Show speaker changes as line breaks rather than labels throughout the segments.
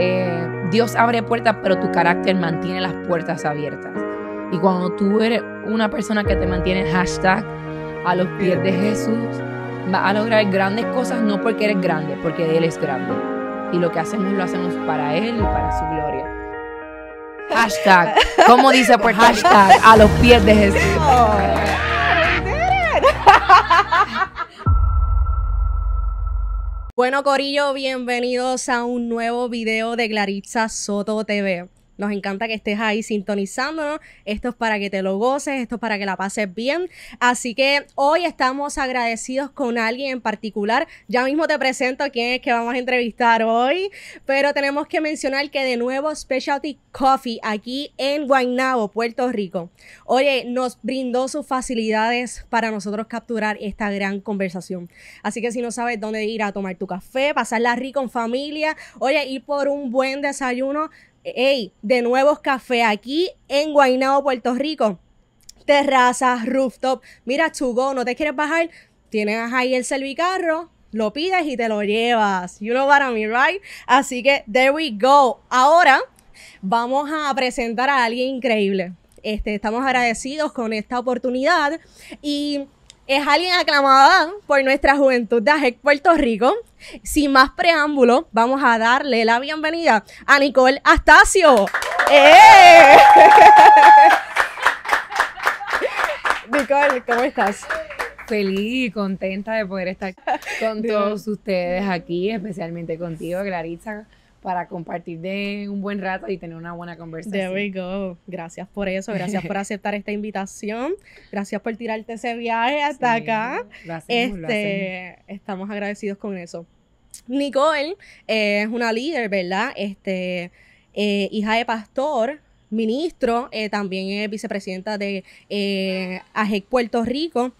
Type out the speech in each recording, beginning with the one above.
Eh, Dios abre puertas, pero tu carácter mantiene las puertas abiertas. Y cuando tú eres una persona que te mantiene hashtag a los pies de Jesús, vas a lograr grandes cosas no porque eres grande, porque Él es grande. Y lo que hacemos lo hacemos para Él y para su gloria. Hashtag, ¿cómo dice por pues, hashtag? A los pies de Jesús.
Oh, bueno, Corillo, bienvenidos a un nuevo video de Claritza Soto TV. Nos encanta que estés ahí sintonizando Esto es para que te lo goces, esto es para que la pases bien. Así que hoy estamos agradecidos con alguien en particular. Ya mismo te presento quién es que vamos a entrevistar hoy, pero tenemos que mencionar que de nuevo Specialty Coffee aquí en Guaynabo, Puerto Rico. Oye, nos brindó sus facilidades para nosotros capturar esta gran conversación. Así que si no sabes dónde ir a tomar tu café, pasarla rico en familia, oye, ir por un buen desayuno, hey, de nuevos café aquí en Guaynabo, Puerto Rico. Terrazas, rooftop. Mira, Chugo, ¿no te quieres bajar? Tienes ahí el servicarro, lo pides y te lo llevas. You know what I mean, right? Así que, there we go. Ahora vamos a presentar a alguien increíble. Este, estamos agradecidos con esta oportunidad y es alguien aclamada por nuestra juventud de Puerto Rico sin más preámbulo, vamos a darle la bienvenida a Nicole Astacio. ¡Eh! Nicole, ¿cómo
estás? Feliz y contenta de poder estar con todos ustedes aquí, especialmente contigo, Claritza para compartir de un buen rato y tener una buena conversación. There we
go. Gracias por eso, gracias por aceptar esta invitación, gracias por tirarte ese viaje hasta acá. este, estamos agradecidos con eso. Nicole eh, es una líder, ¿verdad? Este, eh, hija de pastor, ministro, eh, también es vicepresidenta de eh, AGEC Puerto Rico.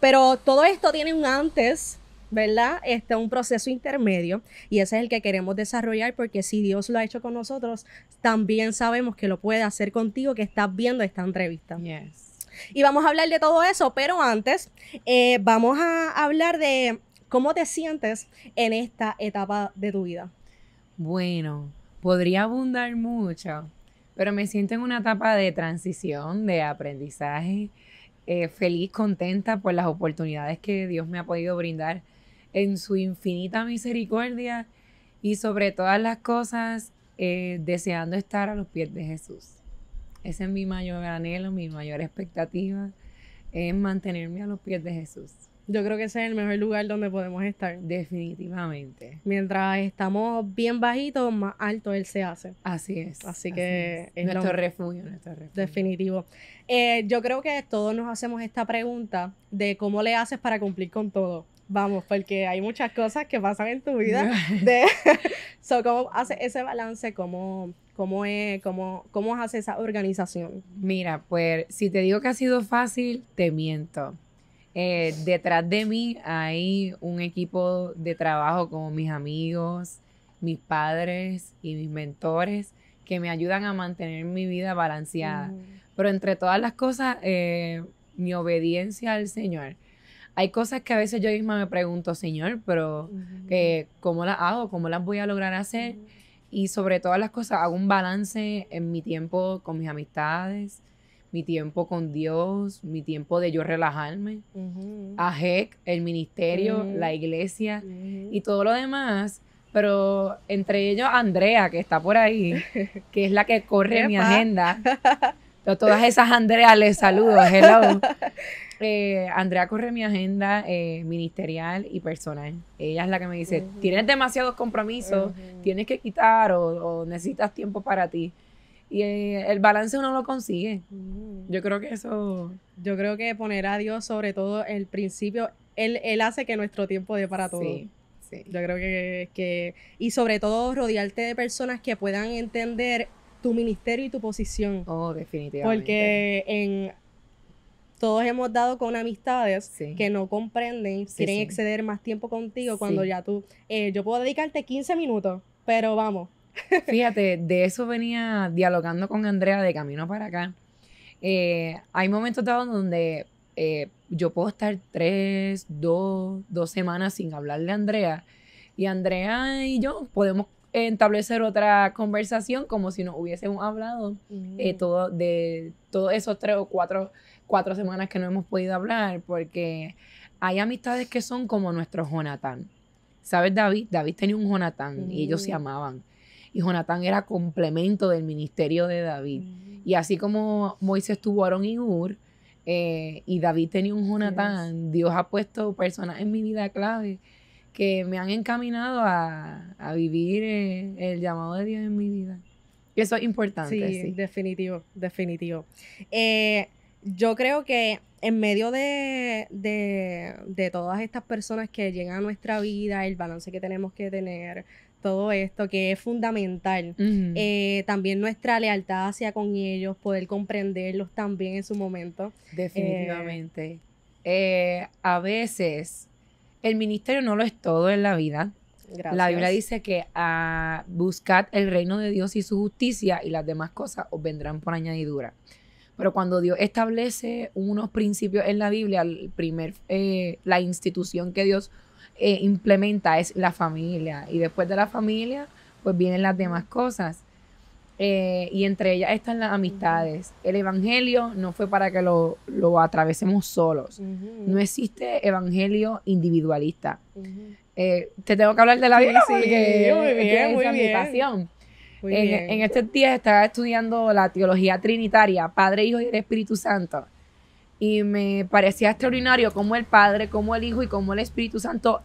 pero todo esto tiene un antes ¿verdad? Este, es un proceso intermedio y ese es el que queremos desarrollar porque si Dios lo ha hecho con nosotros, también sabemos que lo puede hacer contigo que estás viendo esta entrevista. Y vamos a hablar de todo eso, pero antes eh, vamos a hablar de cómo te sientes en esta etapa de tu vida.
Bueno, podría abundar mucho, pero me siento en una etapa de transición, de aprendizaje, eh, feliz, contenta por las oportunidades que Dios me ha podido brindar en su infinita misericordia y sobre todas las cosas eh, deseando estar a los pies de Jesús. Ese es mi mayor anhelo, mi mayor expectativa, es mantenerme
a los pies de Jesús. Yo creo que ese es el mejor lugar donde podemos estar. Definitivamente. Mientras estamos bien bajitos, más alto Él se hace. Así es. Así que es. nuestro refugio, nuestro refugio. Definitivo. Eh, yo creo que todos nos hacemos esta pregunta de cómo le haces para cumplir con todo. Vamos, porque hay muchas cosas que pasan en tu vida. De, ¿Cómo haces ese balance? ¿Cómo, cómo, es, cómo, hace esa organización?
Mira, pues si te digo que ha sido fácil, te miento. Eh, detrás de mí hay un equipo de trabajo como mis amigos, mis padres y mis mentores que me ayudan a mantener mi vida balanceada. Mm. Pero entre todas las cosas, eh, mi obediencia al Señor hay cosas que a veces yo misma me pregunto, Señor, pero que ¿cómo las hago? ¿Cómo las voy a lograr hacer? Y sobre todas las cosas, hago un balance en mi tiempo con mis amistades, mi tiempo con Dios, mi tiempo de yo relajarme, a e el ministerio, la iglesia y todo lo demás pero entre ellos Andrea, que está por ahí, que es la que corre mi agenda, todas esas Andrea les saludo, hello. Eh, Andrea corre mi agenda eh, ministerial y personal. Ella es la que me dice, tienes demasiados compromisos, tienes que quitar o, necesitas tiempo para ti. Y
eh, el balance uno lo consigue. Yo creo que eso... Yo creo que poner a Dios sobre todo el principio, Él, hace que nuestro tiempo dé para todo. Sí, Yo creo que, que... Y sobre todo rodearte de personas que puedan entender tu ministerio y tu posición. Oh, definitivamente. Porque en todos hemos dado con amistades que no comprenden, quieren exceder más tiempo contigo cuando ya tú, eh, yo puedo dedicarte 15 minutos, pero vamos.
Fíjate, de eso venía dialogando con Andrea de camino para acá. Eh, hay momentos dados donde eh, yo puedo estar tres, dos, dos semanas sin hablarle a Andrea y Andrea y yo podemos establecer otra conversación como si no hubiésemos hablado eh, mm. todo de todos esos tres o cuatro, cuatro semanas que no hemos podido hablar, porque hay amistades que son como nuestro Jonathan. ¿Sabes, David? David tenía un Jonathan y ellos se mm. amaban. Y Jonathan era complemento del ministerio de David. Mm. Y así como Moisés tuvo Aarón y Ur, eh, y David tenía un Jonathan, Dios ha puesto personas en mi vida clave que me han encaminado
a, vivir eh, el, llamado de Dios en mi vida. Y eso es importante. Sí, definitivo, definitivo. Eh, yo creo que en medio de, todas estas personas que llegan a nuestra vida, el balance que tenemos que tener, todo esto que es fundamental, eh, también nuestra lealtad hacia con ellos, poder comprenderlos también en su momento. Definitivamente.
a veces el ministerio no lo es todo en la vida. La Biblia dice que a ah, buscad el reino de Dios y su justicia y las demás cosas os vendrán por añadidura. Pero cuando Dios establece unos principios en la Biblia, primer, eh, la institución que Dios eh, implementa es la familia. Y después de la familia, pues vienen las demás cosas. Eh, y entre ellas están las amistades. El Evangelio no fue para que lo, atravesemos solos. No existe Evangelio individualista. Eh, te tengo que hablar de la vida. muy bien, muy es en, este en días estaba estudiando la teología trinitaria, Padre, Hijo y Espíritu Santo. Y me parecía extraordinario cómo el Padre, cómo el Hijo y cómo el Espíritu Santo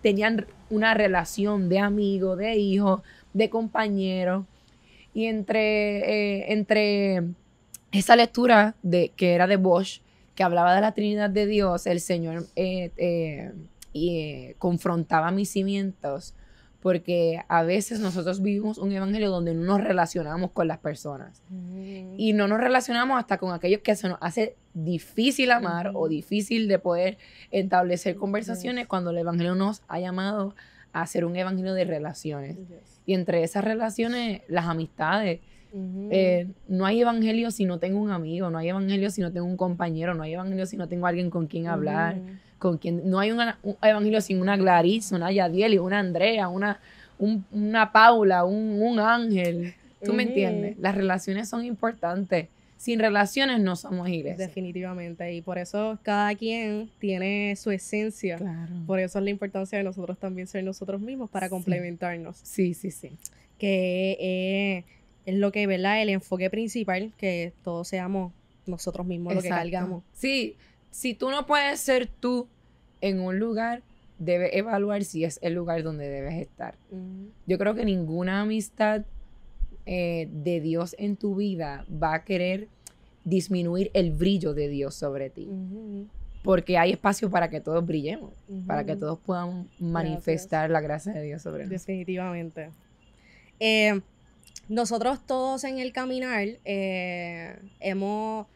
tenían una relación de amigo, de hijo, de compañero y entre, eh, entre esa lectura de, que era de Bosch, que hablaba de la Trinidad de Dios, el Señor eh, eh, y, confrontaba mis cimientos, porque a veces nosotros vivimos un evangelio donde no nos relacionamos con las personas. Mm. Y no nos relacionamos hasta con aquellos que se nos hace difícil amar o difícil de poder establecer conversaciones cuando el evangelio nos ha llamado hacer un evangelio de relaciones. Y entre esas relaciones, las amistades. Eh, no hay evangelio si no tengo un amigo, no hay evangelio si no tengo un compañero, no hay evangelio si no tengo alguien con quien hablar, con quien no hay un evangelio sin una Clarice, una y una Andrea, una, una Paula, un, Ángel. ¿Tú me entiendes? Las relaciones son importantes sin relaciones no somos iglesia.
Definitivamente, y por eso cada quien tiene su esencia. Claro. Por eso es la importancia de nosotros también ser nosotros mismos para complementarnos. Sí, sí, sí. Que eh, es lo que, ¿verdad? El enfoque principal, que todos seamos nosotros mismos lo que salgamos.
Sí, si tú no puedes ser tú en un lugar, debes evaluar si es el lugar donde debes estar. Mm. Yo creo que ninguna amistad eh, de Dios en tu vida va a querer disminuir el brillo de Dios sobre ti. Porque hay espacio para que todos brillemos, para que todos puedan manifestar la gracia de Dios
sobre nosotros. Definitivamente. Eh, nosotros todos en el caminar eh, hemos,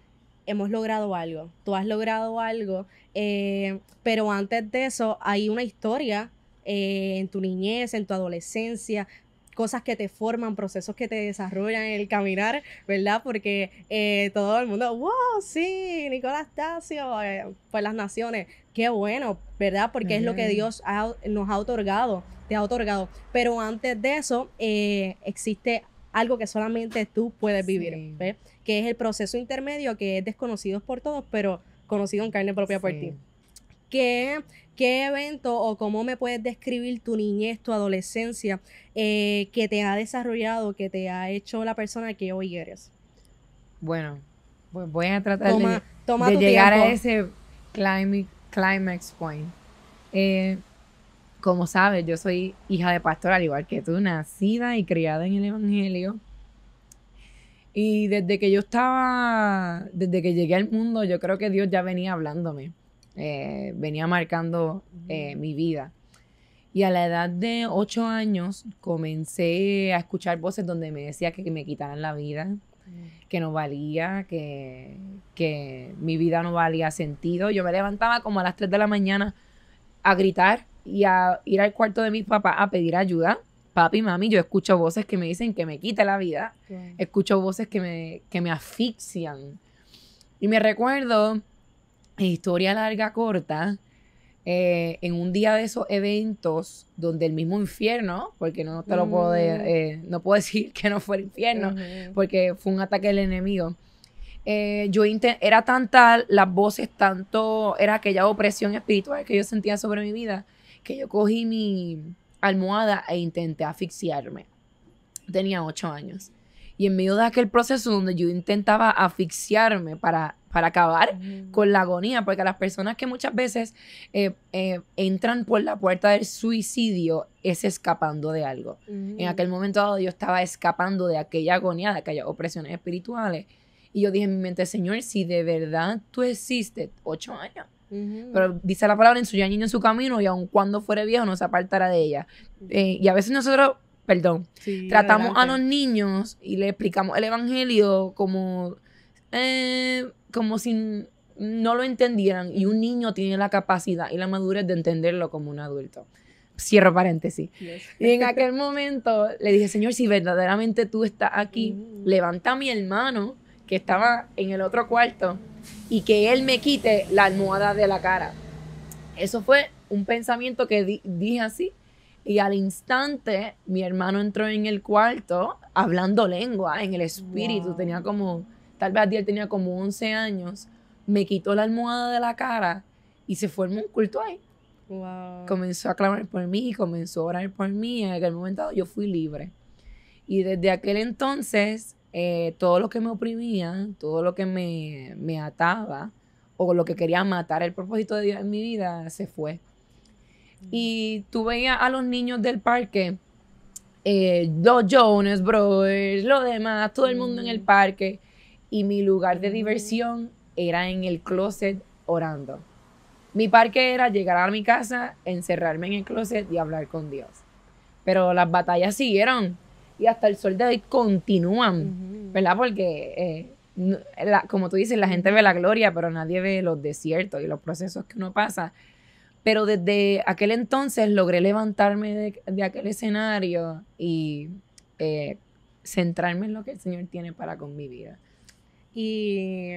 hemos, logrado algo. Tú has logrado algo. Eh, pero antes de eso, hay una historia en tu niñez, en tu adolescencia, cosas que te forman, procesos que te desarrollan en el caminar, ¿verdad? Porque eh, todo el mundo, wow, sí, Nicolás Tasio, pues eh, las naciones, qué bueno, ¿verdad? Porque es lo que Dios nos ha otorgado, te ha otorgado. Pero antes de eso, eh, existe algo que solamente tú puedes vivir, ¿ves? Que es el proceso intermedio que es desconocido por todos, pero conocido en carne propia por ti. Que ¿Qué evento o cómo me puedes describir tu niñez, tu adolescencia, eh, que te ha desarrollado, que te ha hecho la persona que hoy eres?
Bueno, pues voy a tratar de, llegar a ese climax, climax point. Eh, como sabes, yo soy hija de pastor, al igual que tú, nacida y criada en el Evangelio. Y desde que yo estaba, desde que llegué al mundo, yo creo que Dios ya venía hablándome. Eh, venía marcando eh, mi vida. Y a la edad de 8 años comencé a escuchar voces donde me decía que, me quitaran la vida, que no valía, que, que, mi vida no valía sentido. Yo me levantaba como a las 3 de la mañana a gritar y a ir al cuarto de mi papá a pedir ayuda. Papi, mami, yo escucho voces que me dicen que me quita la vida. Escucho voces que me, que me asfixian. Y me recuerdo historia larga, corta, eh, en un día de esos eventos donde el mismo infierno, porque no te lo puedo, mm. eh, no puedo decir que no fue el infierno, porque fue un ataque del enemigo. Eh, yo yo era tan tal las voces, tanto era aquella opresión espiritual que yo sentía sobre mi vida, que yo cogí mi almohada e intenté asfixiarme. Tenía ocho años. Y en medio de aquel proceso donde yo intentaba asfixiarme para para acabar con la agonía, porque las personas que muchas veces eh, eh, entran por la puerta del suicidio es escapando de algo. En aquel momento dado yo estaba escapando de aquella agonía, de aquellas opresiones espirituales. Y yo dije en mi mente, Señor, si de verdad tú existes, ocho años. Pero dice la palabra en su niño en su camino y aun cuando fuere viejo no se apartará de ella. Eh, y a veces nosotros perdón, tratamos a los niños y le explicamos el evangelio como como si no lo entendieran y un niño tiene la capacidad y la madurez de entenderlo como un adulto. Cierro paréntesis. Y en aquel momento le dije, Señor, si verdaderamente tú estás aquí, mm. levanta a mi hermano que estaba en el otro cuarto y que él me quite la almohada de la cara. Eso fue un pensamiento que dije así y al instante mi hermano entró en el cuarto hablando lengua en el espíritu, tenía como tal vez él tenía como 11 años, me quitó la almohada de la cara y se formó un culto ahí. Comenzó a clamar por mí, comenzó a orar por mí. En aquel momento yo fui libre. Y desde aquel entonces, eh, todo lo que me oprimía, todo lo que me, ataba, o lo que quería matar el propósito de Dios en mi vida, se fue. Mm. Y tú veías a los niños del parque, eh, los Jones Brothers, los demás, todo el mundo en el mm. parque y mi lugar de mm. diversión era en el closet orando. Mi parque era llegar a mi casa, encerrarme en el closet y hablar con Dios. Pero las batallas siguieron y hasta el sol de hoy continúan, ¿verdad? Porque, eh, como tú dices, la gente ve la gloria, pero nadie ve los desiertos y los procesos que uno pasa. Pero desde aquel entonces logré levantarme de, aquel escenario y eh, centrarme en lo que el Señor tiene para con mi
vida y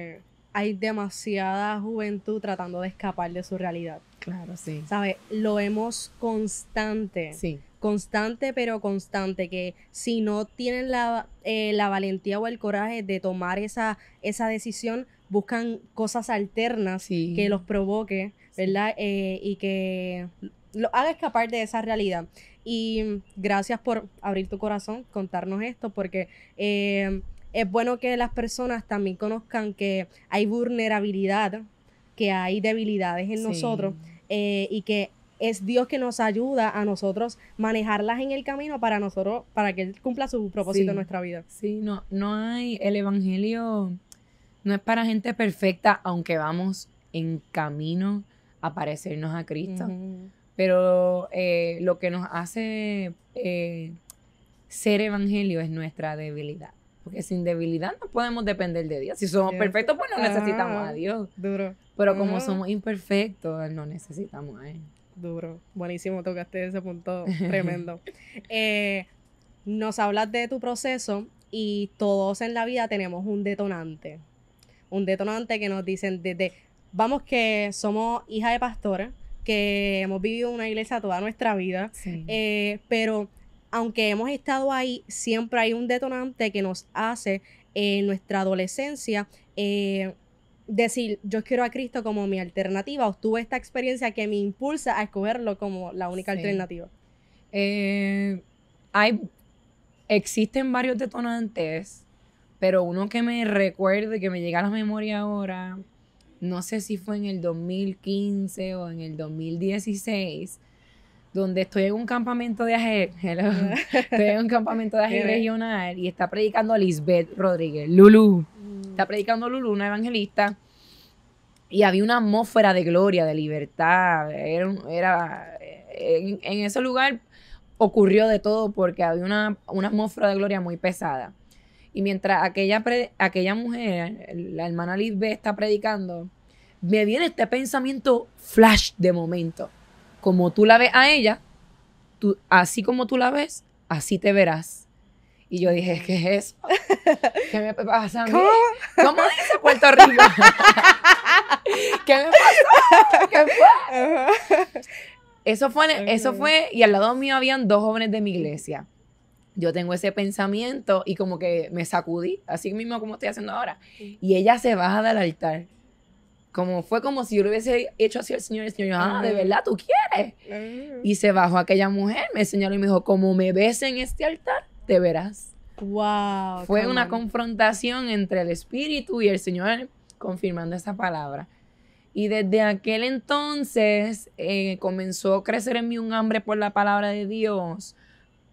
hay demasiada juventud tratando de escapar de su realidad. Claro, sí. ¿Sabes? Lo vemos constante. Sí. Constante, pero constante. Que si no tienen la, eh, la valentía o el coraje de tomar esa, esa decisión, buscan cosas alternas que los provoque, ¿verdad? Eh, y que lo haga escapar de esa realidad. Y gracias por abrir tu corazón, contarnos esto, porque eh, es bueno que las personas también conozcan que hay vulnerabilidad, que hay debilidades en nosotros eh, y que es Dios que nos ayuda a nosotros manejarlas en el camino para nosotros, para que Él cumpla su propósito en nuestra
vida. Sí, no, no hay, el Evangelio no es para gente perfecta, aunque vamos en camino a parecernos a Cristo. Pero eh, lo que nos hace eh, ser Evangelio es nuestra debilidad. Porque sin debilidad no podemos depender de Dios. Si somos perfectos, pues no ah, necesitamos a Dios. Duro. Pero como somos imperfectos, no necesitamos a Él. Duro. Buenísimo, tocaste ese punto tremendo.
Eh, nos hablas de tu proceso y todos en la vida tenemos un detonante. Un detonante que nos dicen desde, vamos que somos hija de pastores, que hemos vivido una iglesia toda nuestra vida, sí. Eh, pero aunque hemos estado ahí, siempre hay un detonante que nos hace en eh, nuestra adolescencia eh, decir, yo quiero a Cristo como mi alternativa, o tuve esta experiencia que me impulsa a escogerlo como la única alternativa. Eh, hay, existen varios detonantes, pero uno
que me y que me llega a la memoria ahora, no sé si fue en el 2015 o en el 2016, donde estoy en un campamento de ajedrez, estoy un campamento de regional y está predicando Lisbeth Rodríguez, Lulu, mm. está predicando Lulu, una evangelista, y había una atmósfera de gloria, de libertad, era, en, ese lugar ocurrió de todo porque había una, atmósfera de gloria muy pesada. Y mientras aquella, aquella mujer, la hermana Lisbeth, está predicando, me viene este pensamiento flash de momento como tú la ves a ella, tú, así como tú la ves, así te verás. Y yo dije, ¿qué es eso? ¿Qué me pasa a mí? ¿Cómo, dice Puerto Rico? ¿Qué me pasó? ¿Qué fue? Eso fue, eso fue, y al lado mío habían dos jóvenes de mi iglesia. Yo tengo ese pensamiento y como que me sacudí, así mismo como estoy haciendo ahora. Y ella se baja del altar fue como si yo lo hubiese hecho así al señor, el señor, ah, de verdad, tú quieres. Y se bajó aquella mujer, me señaló y me dijo, como me ves en este altar, te verás. Fue una confrontación entre el espíritu y el señor confirmando esa palabra. Y desde aquel entonces eh, comenzó a crecer en mí un hambre por la palabra de Dios,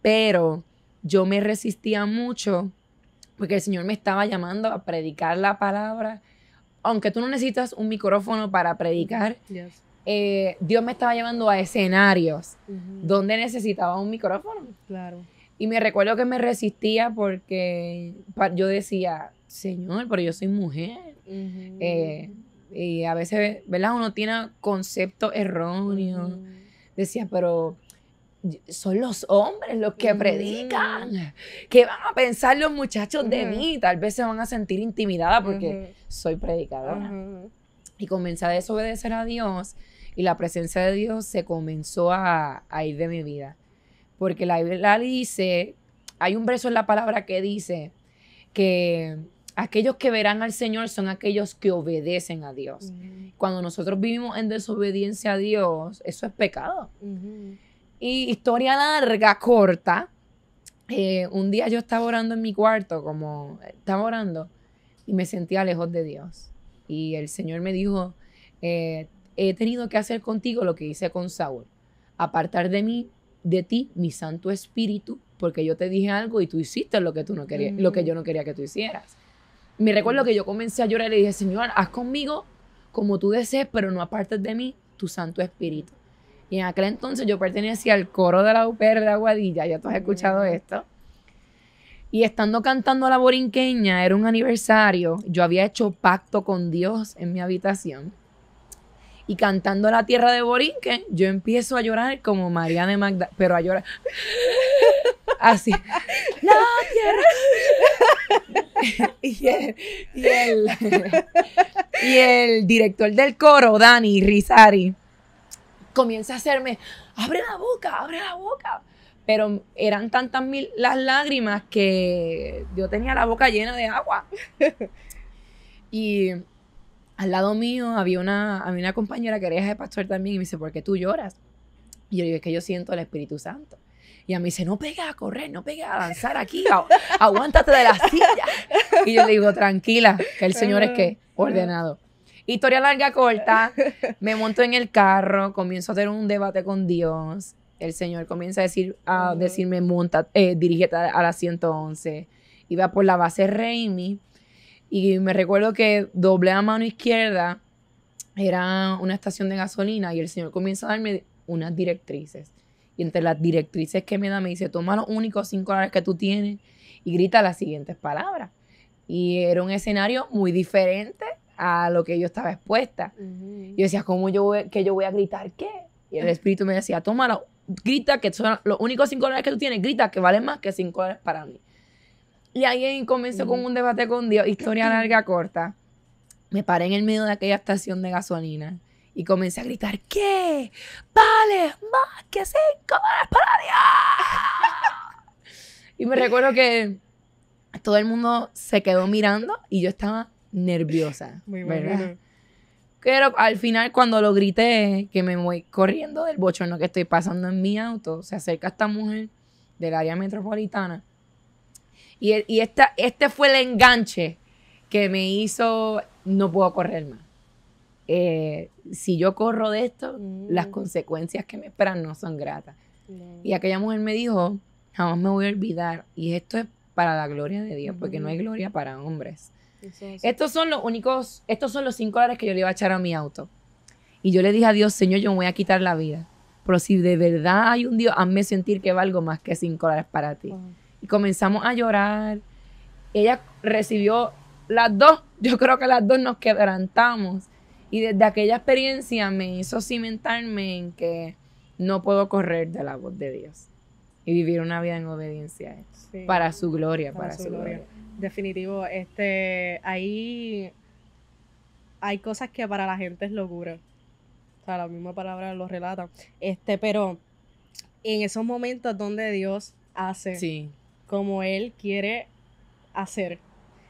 pero yo me resistía mucho porque el Señor me estaba llamando a predicar la palabra aunque tú no necesitas un micrófono para predicar, eh, Dios me estaba llevando a escenarios donde necesitaba un micrófono. Claro. Y me recuerdo que me resistía porque yo decía, Señor, pero yo soy mujer. Eh, y a veces, ¿verdad? Uno tiene conceptos erróneos. Decía, pero son los hombres los que predican. ¿Qué van a pensar los muchachos de mí? Tal vez se van a sentir intimidada porque soy predicadora. Y comencé a desobedecer a Dios y la presencia de Dios se comenzó a, a ir de mi vida. Porque la Biblia dice, hay un verso en la palabra que dice que aquellos que verán al Señor son aquellos que obedecen a Dios. Cuando nosotros vivimos en desobediencia a Dios, eso es pecado. Y historia larga, corta. Eh, un día yo estaba orando en mi cuarto, como estaba orando, y me sentía lejos de Dios. Y el Señor me dijo, eh, he tenido que hacer contigo lo que hice con Saúl, apartar de mí, de ti, mi Santo Espíritu, porque yo te dije algo y tú hiciste lo que tú no lo que mm. yo no quería que tú hicieras. Me recuerdo que yo comencé a llorar y le dije, Señor, haz conmigo como tú desees, pero no apartes de mí tu Santo Espíritu. Y en aquel entonces yo pertenecía al coro de la UPR de Aguadilla, ya tú has escuchado esto. Y estando cantando a la borinqueña, era un aniversario, yo había hecho pacto con Dios en mi habitación. Y cantando la tierra de borinque, yo empiezo a llorar como María de Magda, pero a llorar. Así. La tierra. y, el, y el director del coro, Dani Rizari comienza a hacerme, abre la boca, abre la boca. Pero eran tantas mil las lágrimas que yo tenía la boca llena de agua. y al lado mío había una, una compañera que era de pastor también y me dice, ¿por qué tú lloras? Y yo digo, es que yo siento el Espíritu Santo. Y a mí dice, no pegas a correr, no pegas a avanzar aquí, aguántate de las silla. Y yo le digo, tranquila, que el Señor es que ordenado. Historia larga, corta. Me monto en el carro, comienzo a tener un debate con Dios. El Señor comienza a, decir, a decirme, monta, eh, dirígete a, la 111. Iba por la base Reimi. Y me recuerdo que doble a mano izquierda. Era una estación de gasolina y el Señor comienza a darme unas directrices. Y entre las directrices que me da, me dice, toma los únicos cinco dólares que tú tienes y grita las siguientes palabras. Y era un escenario muy diferente a lo que yo estaba expuesta. Y Yo decía, ¿cómo yo voy, que yo voy a gritar qué? Y el espíritu me decía, tómalo, grita que son los únicos cinco dólares que tú tienes, grita que valen más que cinco dólares para mí. Y ahí comenzó con un debate con Dios, historia larga, corta. Me paré en el medio de aquella estación de gasolina y comencé a gritar, ¿qué? Vale más que cinco dólares para Dios. y me recuerdo que todo el mundo se quedó mirando y yo estaba nerviosa, Pero al final, cuando lo grité, que me voy corriendo del bochorno que estoy pasando en mi auto, se acerca esta mujer del área metropolitana. Y, e, y esta, este fue el enganche que me hizo no puedo correr más. Eh, si yo corro de esto, mm. las consecuencias que me esperan no son gratas. Y aquella mujer me dijo, jamás me voy a olvidar. Y esto es para la gloria de Dios, porque no hay gloria para hombres. Estos son los únicos, estos son los cinco dólares que yo le iba a echar a mi auto. Y yo le dije a Dios, Señor, yo me voy a quitar la vida. Pero si de verdad hay un Dios, hazme sentir que valgo más que cinco dólares para ti. Y comenzamos a llorar. Ella recibió las dos, yo creo que las dos nos quebrantamos. Y desde aquella experiencia me hizo cimentarme en que no puedo correr de la voz de Dios y vivir una vida en obediencia a él, para su gloria, para, su, gloria.
Definitivo, este, ahí hay cosas que para la gente es locura. O sea, la misma palabra lo relata. Este, pero en esos momentos donde Dios hace sí. como Él quiere hacer.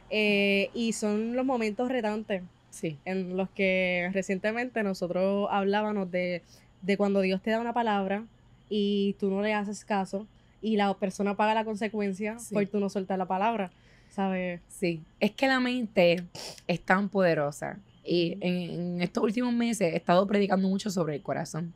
Eh, y son los momentos retantes. Sí. En los que recientemente nosotros hablábamos de, de cuando Dios te da una palabra y tú no le haces caso y la persona paga la consecuencia porque tú no soltar la palabra, ¿sabes? Sí, es que la
mente es tan poderosa y en, estos últimos meses he estado predicando mucho sobre el corazón.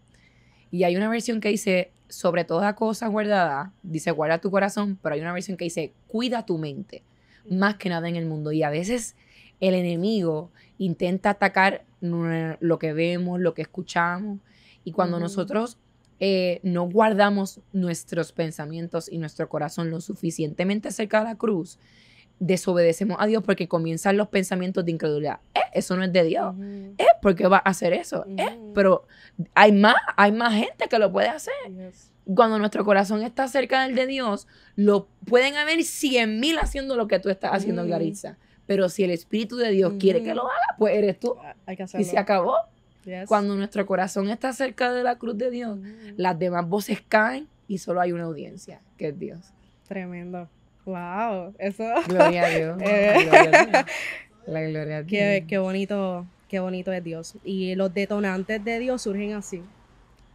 Y hay una versión que dice, sobre toda cosa guardada, dice guarda tu corazón, pero hay una versión que dice cuida tu mente, más que nada en el mundo. Y a veces el enemigo intenta atacar lo que vemos, lo que escuchamos. Y cuando nosotros eh, no guardamos nuestros pensamientos y nuestro corazón lo suficientemente cerca de la cruz, desobedecemos a Dios porque comienzan los pensamientos de incredulidad. Eh, eso no es de Dios. porque eh, ¿por qué va a hacer eso? pero hay más, hay más gente que lo puede hacer. Cuando nuestro corazón está cerca del de Dios, lo pueden haber cien mil haciendo lo que tú estás haciendo, en Pero si el Espíritu de Dios quiere que lo haga, pues eres tú.
Y se acabó. Cuando
nuestro corazón está cerca de la cruz de Dios, mm. las demás voces caen y solo hay una audiencia, que es Dios.
Tremendo. Wow, eso. Gloria a Dios. Eh.
La gloria a Dios. Qué,
bonito, qué bonito es Dios. Y los detonantes de Dios surgen así,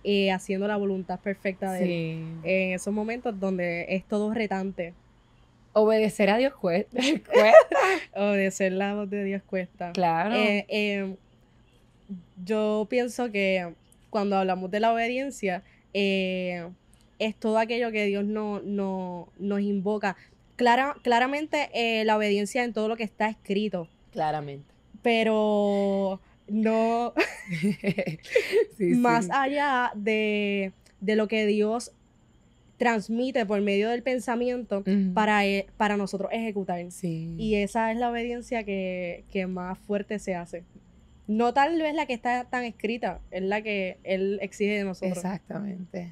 eh, haciendo la voluntad perfecta de sí. En esos momentos donde es todo retante. Obedecer a Dios cuesta. Obedecer la voz de Dios cuesta. Claro. Eh, em, yo pienso que cuando hablamos de la obediencia, eh, es todo aquello que Dios no, nos invoca. claramente eh, la obediencia en todo lo que está escrito. Claramente. Pero no más allá de, de, lo que Dios transmite por medio del pensamiento para, e, para nosotros ejecutar. Sí. Y esa es la obediencia que, que más fuerte se hace. No tal vez la que está tan escrita, es la que él exige de nosotros. Exactamente.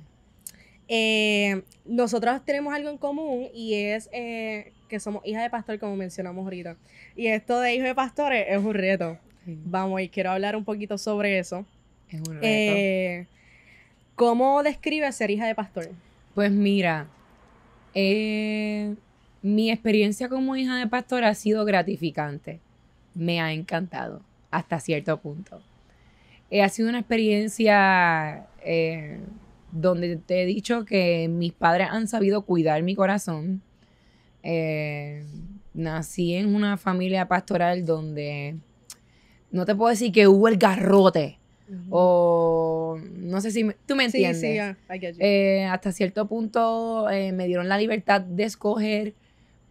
Eh, nosotros tenemos algo en común y es eh, que somos hijas de pastor, como mencionamos ahorita. Y esto de hijos de pastores es un reto. Vamos, y quiero hablar un poquito sobre eso.
Es un eh,
reto. ¿Cómo describe ser hija de pastor?
Pues mira, mi experiencia como hija de pastor ha sido gratificante. Me ha encantado hasta cierto punto. He eh, ha sido una experiencia eh, donde te he dicho que mis padres han sabido cuidar mi corazón. Eh, nací en una familia pastoral donde no te puedo decir que hubo el garrote. O no sé si tú me entiendes.
Ah,
hasta cierto punto me dieron la libertad de escoger,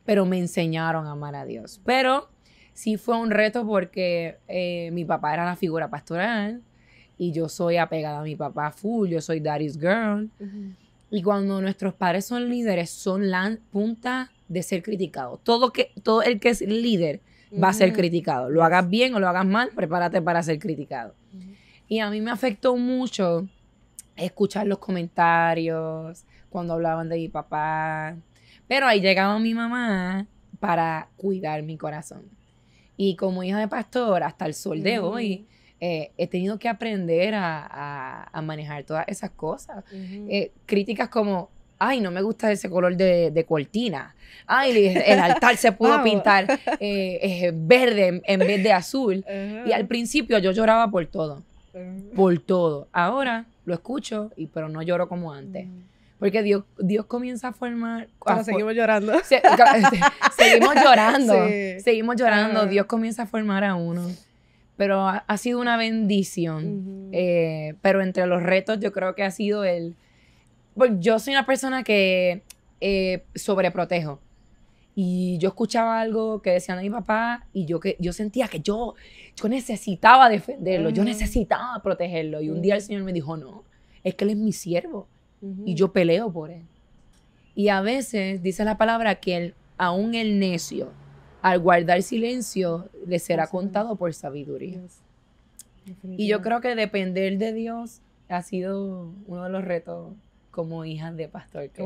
pero me enseñaron a amar a Dios. Pero sí fue un reto porque eh, mi papá era la figura pastoral y yo soy apegada a mi papá full, yo soy daddy's girl. Y cuando nuestros padres son líderes, son la punta de ser criticado. Todo, que, todo el que es líder va a ser mm. criticado. Lo hagas bien o lo hagas mal, prepárate para ser criticado. Y a mí me afectó mucho escuchar los comentarios cuando hablaban de mi papá. Pero ahí llegaba mi mamá para cuidar mi corazón. Y como hija de pastor, hasta el sol de hoy, eh, he tenido que aprender a, manejar todas esas cosas. Eh, críticas como, ay, no me gusta ese color de, cortina. Ay, el altar se pudo pintar eh, verde en, vez de azul. Y al principio yo lloraba por todo, por todo. Ahora lo escucho, y, pero no lloro como antes. Porque Dios, Dios comienza a formar... Pero ah, seguimos, llorando. Este, seguimos llorando. seguimos ah. llorando. Dios comienza a formar a uno. Pero ha, sido una bendición. Eh, pero entre los retos yo creo que ha sido el... Pues, yo soy una persona que eh, sobreprotejo. Y yo escuchaba algo que decían a mi papá y yo, que, yo sentía que yo, yo necesitaba defenderlo, yo necesitaba protegerlo. Y un día el Señor me dijo, no, es que él es mi siervo y yo peleo por él. Y a veces dice la palabra que el, aún el necio, al guardar silencio, le será contado por sabiduría. Y yo creo que depender de Dios ha sido uno de los retos como hija de pastor que,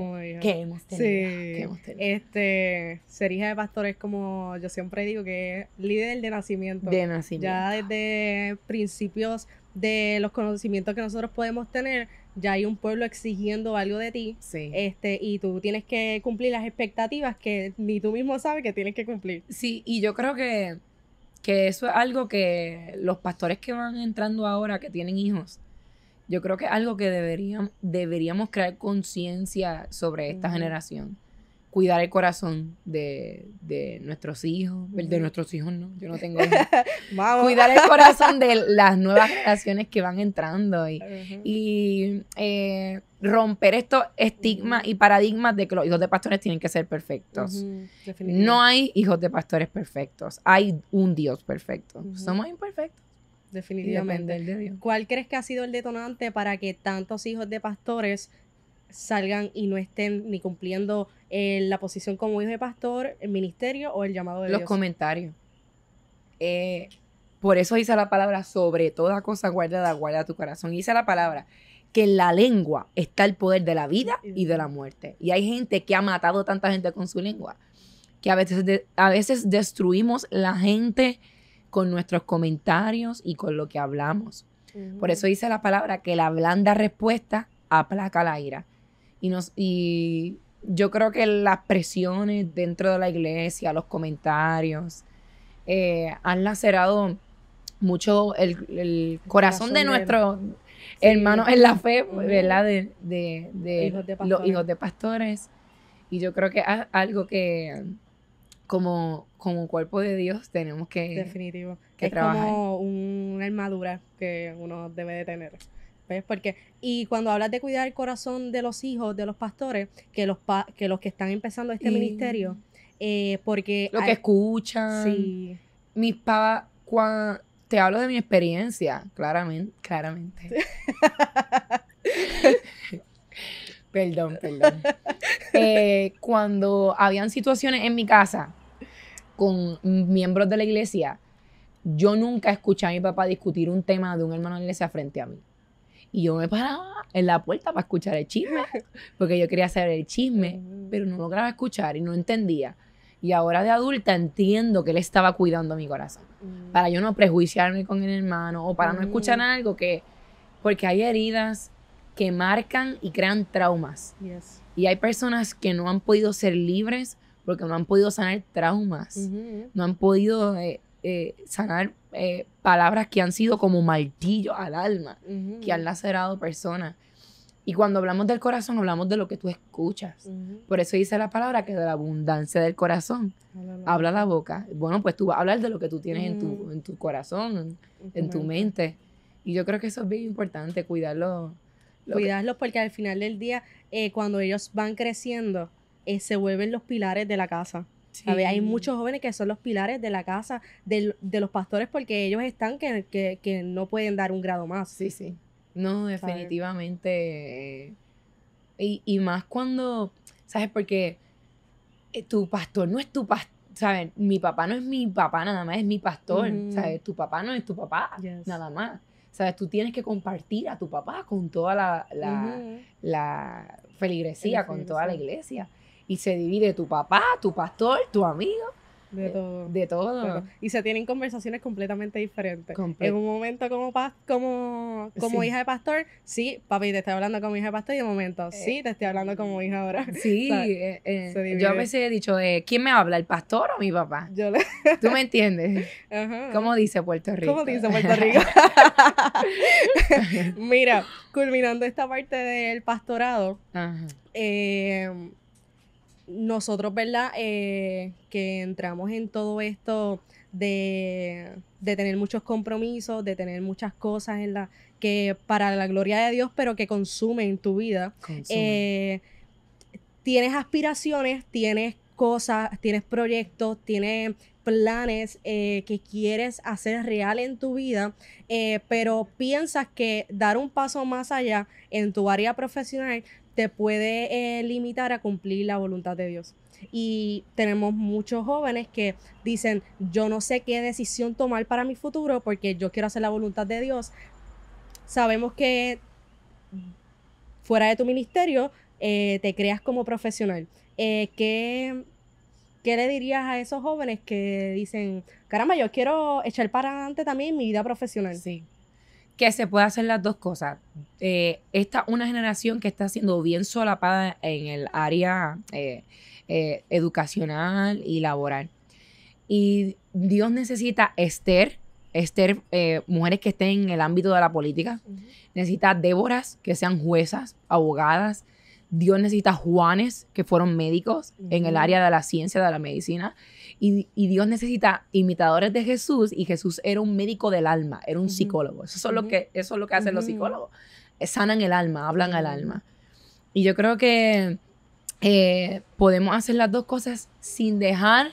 hemos, tenido,
Este, ser hija de pastor es como yo siempre digo que es líder de nacimiento. De nacimiento. Ya desde principios de los conocimientos que nosotros podemos tener, ya hay un pueblo exigiendo algo de ti. Este, y tú tienes que cumplir las expectativas que ni tú mismo sabes que tienes que cumplir. Sí, y yo creo que,
que eso es algo que los pastores que van entrando ahora, que tienen hijos, yo creo que es algo que deberíamos crear conciencia sobre esta generación cuidar el corazón de, nuestros hijos, de nuestros hijos no, yo no tengo hijos. cuidar el corazón de las nuevas generaciones que van entrando y, eh, romper estos estigmas y paradigmas de que los hijos de pastores tienen que ser perfectos. No hay hijos de pastores perfectos, hay un Dios perfecto. Somos
imperfectos. Definitivamente. De ¿Cuál crees que ha sido el detonante para que tantos hijos de pastores salgan y no estén ni cumpliendo eh, la posición como hijo de pastor, el ministerio o el llamado de Los comentarios.
Eh, por eso dice la palabra, sobre toda cosa guardada, guarda tu corazón. Y dice la palabra que la lengua está el poder de la vida y de la muerte. Y hay gente que ha matado tanta gente con su lengua, que a veces, a veces destruimos la gente con nuestros comentarios y con lo que hablamos. Por eso dice la palabra que la blanda respuesta aplaca la ira. Y, nos, y yo creo que las presiones dentro de la iglesia, los comentarios, eh, han lacerado mucho el, corazón, de nuestros
hermanos en la fe, ¿verdad?
De, hijos de los hijos de pastores. Y yo creo que es algo que como, como cuerpo de Dios tenemos que, Definitivo.
que es como una armadura que uno debe de tener. Pues, porque, y cuando hablas de cuidar el corazón de los hijos, de los pastores, que los, que, los que están empezando este ministerio, eh, porque... Lo que escuchan. Sí.
Mis papás, cuando te hablo de mi experiencia, claramente, claramente. perdón, perdón. Eh, cuando habían situaciones en mi casa con miembros de la iglesia, yo nunca escuché a mi papá discutir un tema de un hermano de la iglesia frente a mí. Y yo me paraba en la puerta para escuchar el chisme, porque yo quería saber el chisme, pero no lograba escuchar y no entendía. Y ahora de adulta entiendo que él estaba cuidando mi corazón, mm. para yo no prejuiciarme con el hermano o para no escuchar mm. algo que, porque hay heridas que marcan y crean traumas. Y hay personas que no han podido ser libres porque no han podido sanar traumas, no han podido eh, eh, sanar eh, palabras que han sido como martillo al alma, que han lacerado personas. Y cuando hablamos del corazón, hablamos de lo que tú escuchas. Por eso dice la palabra que de la abundancia del corazón habla la boca. Bueno, pues tú vas a hablar de lo que tú tienes en, tu, en tu corazón, en, tu mente. Y yo creo que eso es bien importante, cuidarlo.
Cuidarlos porque al final del día, eh, cuando ellos van creciendo, se vuelven los pilares de la casa. Hay muchos jóvenes que son los pilares de la casa, de, los pastores, porque ellos están que, no pueden dar un grado más. Sí, sí. No,
definitivamente. Eh, y, más cuando, ¿sabes? Porque eh, tu pastor no es tu pastor. ¿Sabes? Mi papá no es mi papá nada más, es mi pastor. ¿Sabes? Tu papá no es tu papá nada más. ¿Sabes? Tú tienes que compartir a tu papá con toda la, la, feligresía, con toda la iglesia y se divide tu papá, tu pastor, tu amigo. De eh, todo. De todo.
y se tienen conversaciones completamente diferentes. en un momento como como, como hija de pastor, sí, papi, te estoy hablando como hija de pastor y en un momento, eh, sí, te estoy hablando como hija ahora. Sí, eh, yo a veces
he dicho, ¿quién me habla, el pastor o mi papá? ¿Tú me entiendes?
Ajá. ¿Cómo
dice Puerto Rico? ¿Cómo dice Puerto Rico? Mira,
culminando esta parte del pastorado, Ajá. Em, nosotros, ¿verdad? Eh, que entramos en todo esto de, tener muchos compromisos, de tener muchas cosas en la, que para la gloria de Dios, pero que consumen tu vida. Eh, tienes aspiraciones, tienes cosas, tienes proyectos, tienes planes eh, que quieres hacer real en tu vida, pero piensas que dar un paso más allá en tu área profesional puede eh, limitar a cumplir la voluntad de Dios. Y tenemos muchos jóvenes que dicen, yo no sé qué decisión tomar para mi futuro porque yo quiero hacer la voluntad de Dios. Sabemos que fuera de tu ministerio eh, te creas como profesional. que eh, ¿qué, ¿Qué le dirías a esos jóvenes que dicen, caramba, yo quiero echar para adelante también mi vida profesional? Sí que se puede hacer las dos cosas.
Eh, esta es una generación que está siendo bien solapada en el área eh, eh, educacional y laboral. Y Dios necesita Esther, Esther, mujeres que estén en el ámbito de la política. Necesita Déboras, que sean juezas, abogadas. Dios necesita Juanes, que fueron médicos en el área de la ciencia, de la medicina. Y, Dios necesita imitadores de Jesús y Jesús era un médico del alma, era un psicólogo. Eso, es lo que, eso es lo que hacen los psicólogos. Eh, sanan el alma, hablan al alma. Y yo creo que eh, podemos hacer las dos cosas sin dejar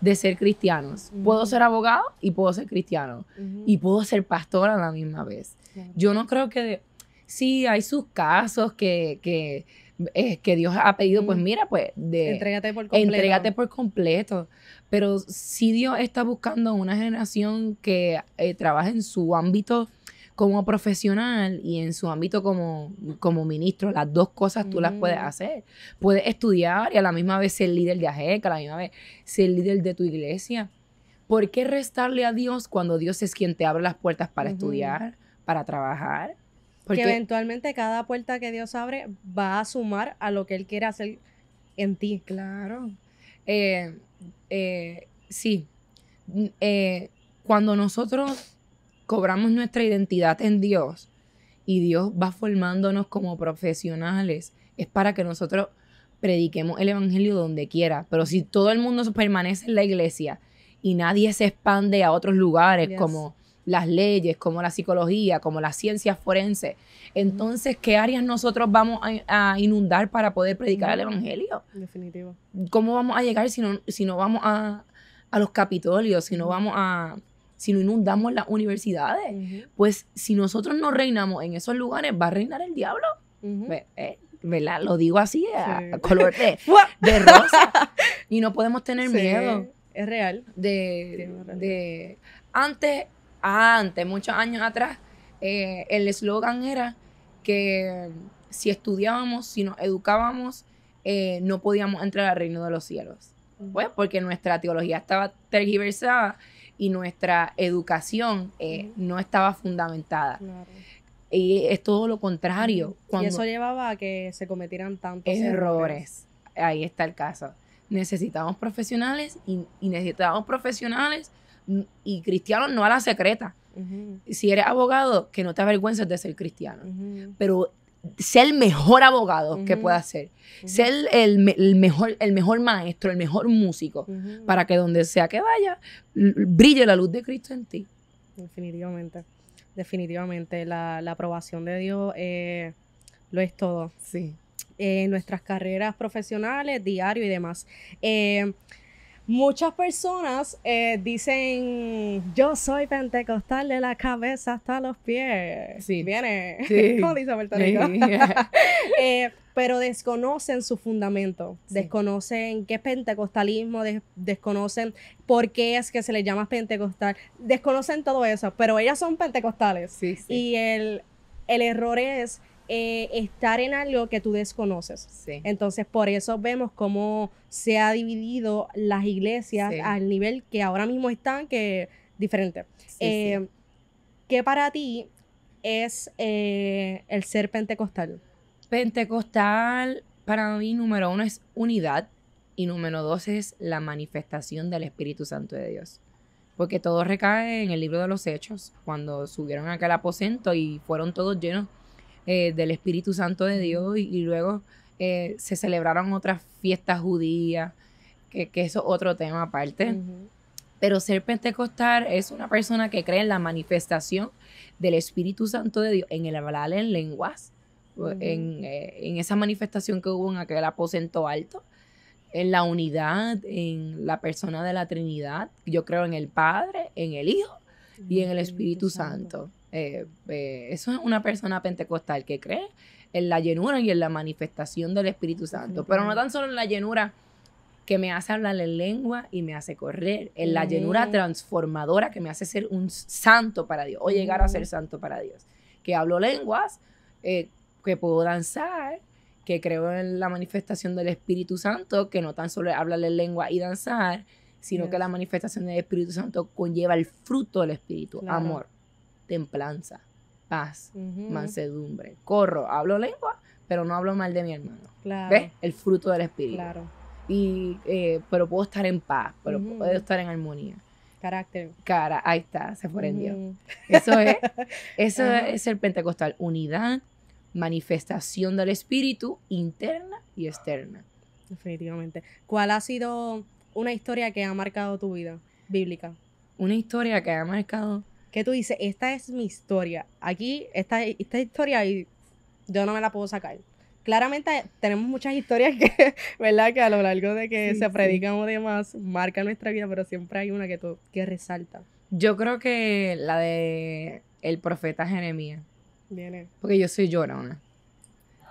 de ser cristianos. Puedo ser abogado y puedo ser cristiano. Y puedo ser pastor a la misma vez. Yo no creo que... sí, hay sus casos que, que, eh, que Dios ha pedido, pues mira, pues... De, entrégate por completo. Entrégate por completo pero si Dios está buscando una generación que eh, trabaje en su ámbito como profesional y en su ámbito como, ministro, las dos cosas tú las puedes mm. hacer. Puedes estudiar y a la misma vez ser líder de Ajeca, e a la misma vez ser líder de tu iglesia. ¿Por qué restarle a Dios cuando Dios es quien te abre las puertas para estudiar, para trabajar? Porque
eventualmente cada puerta que Dios abre va a sumar a lo que Él quiere hacer en ti. Claro. Eh, eh, sí, mm, eh,
cuando nosotros cobramos nuestra identidad en Dios y Dios va formándonos como profesionales, es para que nosotros prediquemos el Evangelio donde quiera. Pero si todo el mundo permanece en la iglesia y nadie se expande a otros lugares, como las leyes, como la psicología, como las ciencias forenses. Entonces, ¿qué áreas nosotros vamos a, inundar para poder predicar el Evangelio?
Definitivo.
¿Cómo vamos a llegar si no, si no vamos a, los capitolios, si no vamos a, si no inundamos las universidades. Pues si nosotros no reinamos en esos lugares, va a reinar el diablo. Eh, ¿Verdad? Lo digo así, eh, a, color de, rosa. Y no podemos tener miedo. Es real. De, de, antes antes, muchos años atrás, eh, el eslogan era que si estudiábamos, si nos educábamos, eh, no podíamos entrar al reino de los cielos. Pues porque nuestra teología estaba tergiversada y nuestra educación eh, no estaba fundamentada. Y es todo lo contrario. y eso
llevaba a que se cometieran tantos errores.
Ahí está el caso. Necesitamos profesionales y, necesitábamos profesionales y cristiano no a la secreta. Si eres abogado, que no te avergüences de ser cristiano. Pero sé el mejor abogado que puedas ser, ser el, mejor, el mejor maestro, el mejor músico, para que donde sea que vaya, brille la luz
de Cristo en ti. Definitivamente, definitivamente, la, aprobación de Dios eh, lo es todo. Sí. en eh, nuestras carreras profesionales, diario y demás. Eh, Muchas personas eh, dicen, yo soy pentecostal de la cabeza hasta los pies. Sí. Viene, sí. dice eh, pero desconocen su fundamento, desconocen qué es pentecostalismo, desconocen por qué es que se le llama pentecostal, desconocen todo eso, pero ellas son pentecostales. Sí, Y el, el error es eh, estar en algo que tú desconoces. Entonces, por eso vemos cómo se ha dividido las iglesias al nivel que ahora mismo están, que diferente. Eh, ¿Qué para ti es eh, el ser pentecostal?
Pentecostal para mí número uno es unidad y número dos es la manifestación del Espíritu Santo de Dios. Porque todo recae en el libro de los Hechos, cuando subieron acá al aposento y fueron todos llenos eh, del Espíritu Santo de Dios y, luego eh, se celebraron otras fiestas judías, que, eso es otro tema aparte. Pero ser pentecostal es una persona que cree en la manifestación del Espíritu Santo de Dios, en el hablar en lenguas, eh, en, esa manifestación que hubo en aquel aposento alto, en la unidad, en la persona de la Trinidad. Yo creo en el Padre, en el Hijo y en el Espíritu, Santo. Eh, eh, eso es una persona pentecostal que cree en la llenura y en la manifestación del Espíritu Santo, pero no tan solo en la llenura que me hace hablar en lengua y me hace correr, en la llenura transformadora que me hace ser un santo para Dios o llegar a ser santo para Dios, que hablo lenguas, eh, que puedo danzar, que creo en la manifestación del Espíritu Santo, que no tan solo es hablar en lengua y danzar, sino que la manifestación del Espíritu Santo conlleva el fruto del Espíritu, amor, templanza, paz, mansedumbre. Corro, hablo lengua, pero no hablo mal de mi hermano. ¿Ves? El fruto del espíritu. Claro. Y, eh, pero puedo estar en paz, pero puedo estar en armonía. Carácter. Cara, ahí está, se fue en Dios. Eso es. Eso es el pentecostal. Unidad,
manifestación del espíritu interna y externa. Definitivamente. ¿Cuál ha sido una historia que ha marcado tu vida bíblica? Una historia que ha marcado que tú dices, esta es mi historia. Aquí, esta, esta historia yo no me la puedo sacar. Claramente tenemos muchas historias que, ¿verdad? Que a lo largo de que se predican o demás, marcan nuestra vida, pero siempre hay una que, que resalta.
Yo creo que la de el profeta Jeremías.
Viene. Porque yo
soy llorona.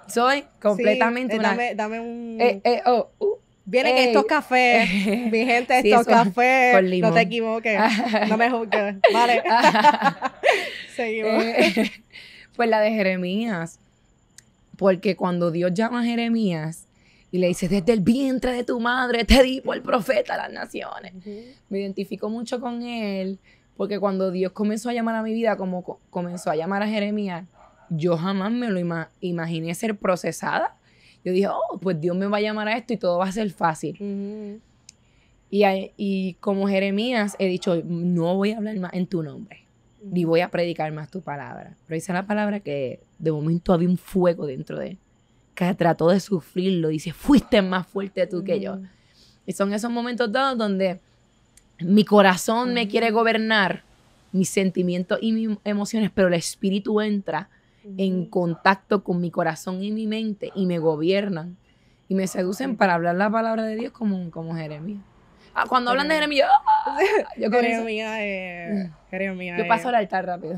Soy completamente eh, Dame, dame un... Eh, eh, oh, uh, Vienen estos cafés, mi gente, estos cafés. No te equivoques, no me
juzgues. Vale. Seguimos.
Eh, pues la de Jeremías. Porque cuando Dios llama a Jeremías y le dice, desde el vientre de tu madre te di el profeta a las naciones. Me identifico mucho con él, porque cuando Dios comenzó a llamar a mi vida, como comenzó a llamar a Jeremías, yo jamás me lo imaginé ser procesada yo dije, oh, pues Dios me va a llamar a esto y todo va a ser fácil. y, como Jeremías he dicho, no voy a hablar más en tu nombre, ni voy a predicar más tu palabra. Pero esa es la palabra que de momento había un fuego dentro de él, que trató de sufrirlo, dice, fuiste más fuerte tú que yo. Y son esos momentos todos donde mi corazón me quiere gobernar, mis sentimientos y mis emociones, pero el espíritu entra en contacto con mi corazón y mi mente y me gobiernan y me seducen para hablar la palabra de Dios como, como Jeremías. Ah, cuando hablan de Jeremías, yo, ah, Jeremías, eh, Jeremías. Yo paso eh. al altar rápido.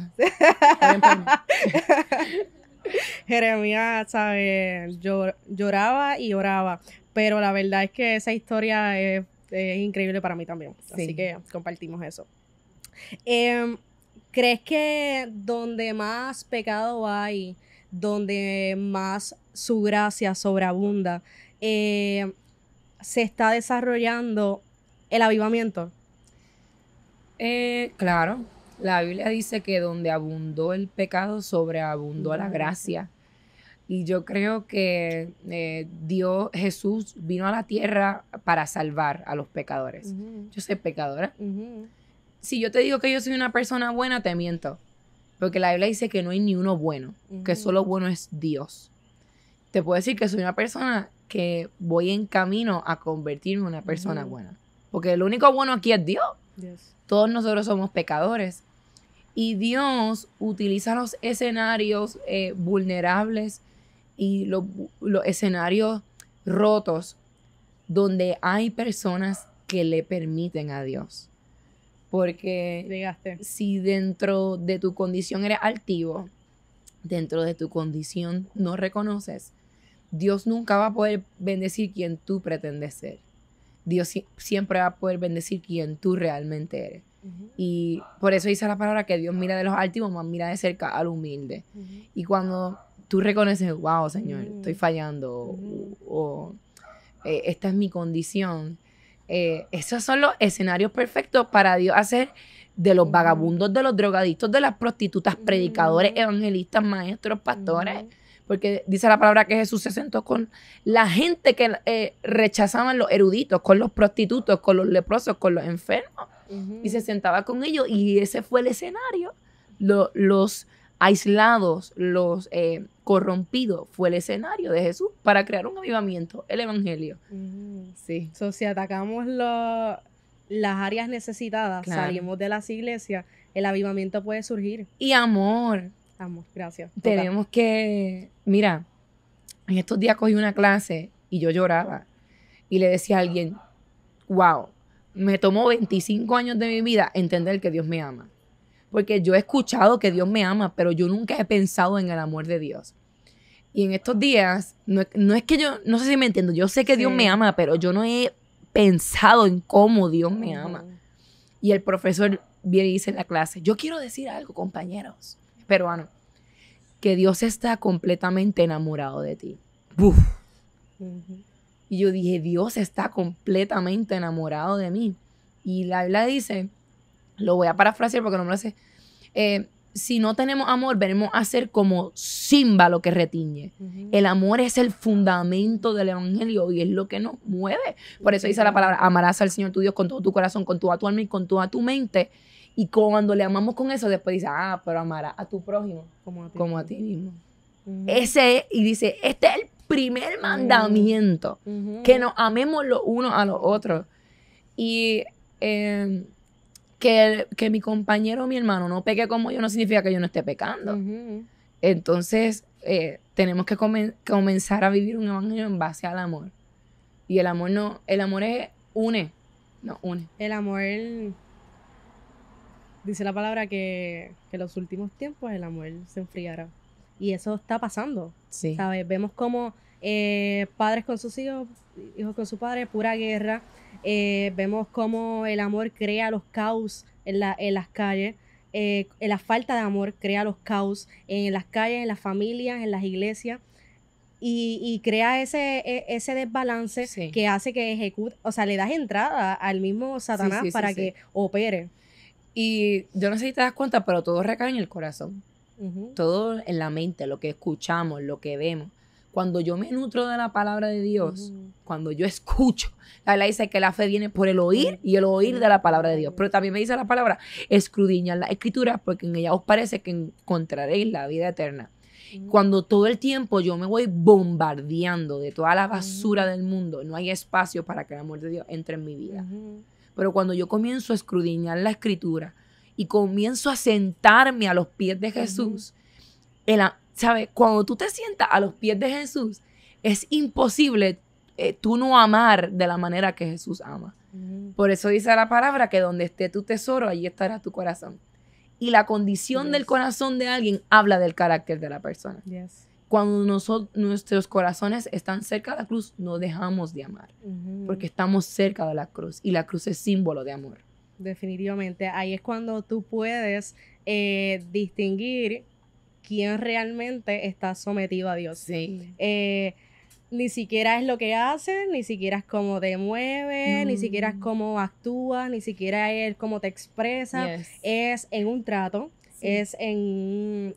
Jeremías, ¿sabes? lloraba y oraba, pero la verdad es que esa historia es, increíble para mí también. Así que compartimos eso. Em, ¿Crees que donde más pecado hay, donde más su gracia sobreabunda, eh, se está desarrollando el avivamiento? Eh,
claro, la Biblia dice que donde abundó el pecado, sobreabundó la gracia. Y yo creo que eh, Dios, Jesús, vino a la tierra para salvar a los pecadores. Yo soy pecadora si yo te digo que yo soy una persona buena, te miento. Porque la Biblia dice que no hay ni uno bueno, que solo bueno es Dios. Te puedo decir que soy una persona que voy en camino a convertirme en una persona buena. Porque el único bueno aquí es Dios. Todos nosotros somos pecadores. Y Dios utiliza los escenarios eh, vulnerables y los escenarios rotos donde hay personas que le permiten a Dios. Porque si dentro de tu condición eres altivo, dentro de tu condición no reconoces, Dios nunca va a poder bendecir quien tú pretendes ser. Dios siempre va a poder bendecir quien tú realmente eres. Y por eso dice la palabra que Dios mira de los altivos, más mira de cerca al humilde. Y cuando tú reconoces, wow, Señor, estoy fallando, o, eh, esta es mi condición, eh, esos son los escenarios perfectos para Dios hacer de los vagabundos, de los drogadictos, de las prostitutas, predicadores, evangelistas, maestros, pastores. Porque dice la palabra que Jesús se sentó con la gente que eh, rechazaban los eruditos, con los prostitutos, con los leprosos, con los enfermos. Y se sentaba con ellos y ese fue el escenario. los aislados, los eh, corrompido fue el escenario de Jesús para crear un avivamiento, el Evangelio. Mm.
Sí. si atacamos las áreas necesitadas, salimos de las iglesias, el avivamiento puede surgir. Y amor. Amor, gracias. Tenemos
que, mira, en estos días cogí una clase y yo lloraba y le decía a alguien, wow, me tomó 25 años de mi vida entender que Dios me ama. Porque yo he escuchado que Dios me ama, pero yo nunca he pensado en el amor de Dios. Y en estos días, no, es que yo, no sé si me entiendo, yo sé que Dios me ama, pero yo no he pensado en cómo Dios me ama. Y el profesor viene y dice en la clase, yo quiero decir algo, compañeros, peruanos, que Dios está completamente enamorado de ti. Y yo dije, Dios está completamente enamorado de mí. Y la habla dice lo voy a parafrasear porque no me lo sé. Eh, si no tenemos amor, venimos a ser como Simba lo que retiñe. El amor es el fundamento del evangelio y es lo que nos mueve. Por eso dice la palabra, amarás al Señor tu Dios con todo tu corazón, con toda tu alma y con toda tu mente. Y cuando le amamos con eso, después dice, ah, pero amarás a tu prójimo como a ti, mismo. Ese es, y dice, este es el primer mandamiento, que nos amemos los unos a los otros. Y... Em, que, mi compañero o mi hermano no peque como yo no significa que yo no esté pecando. Entonces, eh, tenemos que comenzar a vivir un evangelio en base al amor. Y el amor no,
el amor es une, no une. El amor, dice la palabra que, en los últimos tiempos el amor se enfriará. Y eso está pasando. Sí. ¿Sabes? Vemos cómo eh, padres con sus hijos, hijos con sus padres, pura guerra. Eh, vemos cómo el amor crea los caos en, la, en las calles. Eh, la falta de amor crea los caos en las calles, en las familias, en las iglesias. Y, crea ese, e, ese desbalance que hace que ejecute, o sea, le das entrada al mismo Satanás para que opere. Y yo no sé si te das cuenta, pero todo recae en el corazón. Todo en la mente, lo que escuchamos,
lo que vemos. Cuando yo me nutro de la palabra de Dios, cuando yo escucho, la Biblia dice que la fe viene por el oír y el oír de la palabra de Dios. Pero también me dice la palabra, escrudiñar la escritura, porque en ella os parece que encontraréis la vida eterna. Cuando todo el tiempo yo me voy bombardeando de toda la basura del mundo, no hay espacio para que el amor de Dios entre en mi vida. Pero cuando yo comienzo a escrudiñar la escritura y comienzo a sentarme a los pies de Jesús, el, ¿sabes? Cuando tú te sientas a los pies de Jesús, es imposible eh, tú no amar de la manera que Jesús ama. Mm. Por eso dice la palabra que donde esté tu tesoro, allí estará tu corazón. Y la condición del corazón de alguien habla del carácter de la persona. Cuando nuestros corazones están cerca de la cruz, no dejamos de amar, mm-hmm. porque estamos cerca de la cruz y la cruz es símbolo de amor.
Definitivamente, ahí es cuando tú puedes eh, distinguir quién realmente está sometido a Dios. Eh, ni siquiera es lo que haces, ni siquiera es cómo te mueve, ni mm. siquiera es cómo actúas, ni siquiera es cómo te expresa. Es en un trato, es en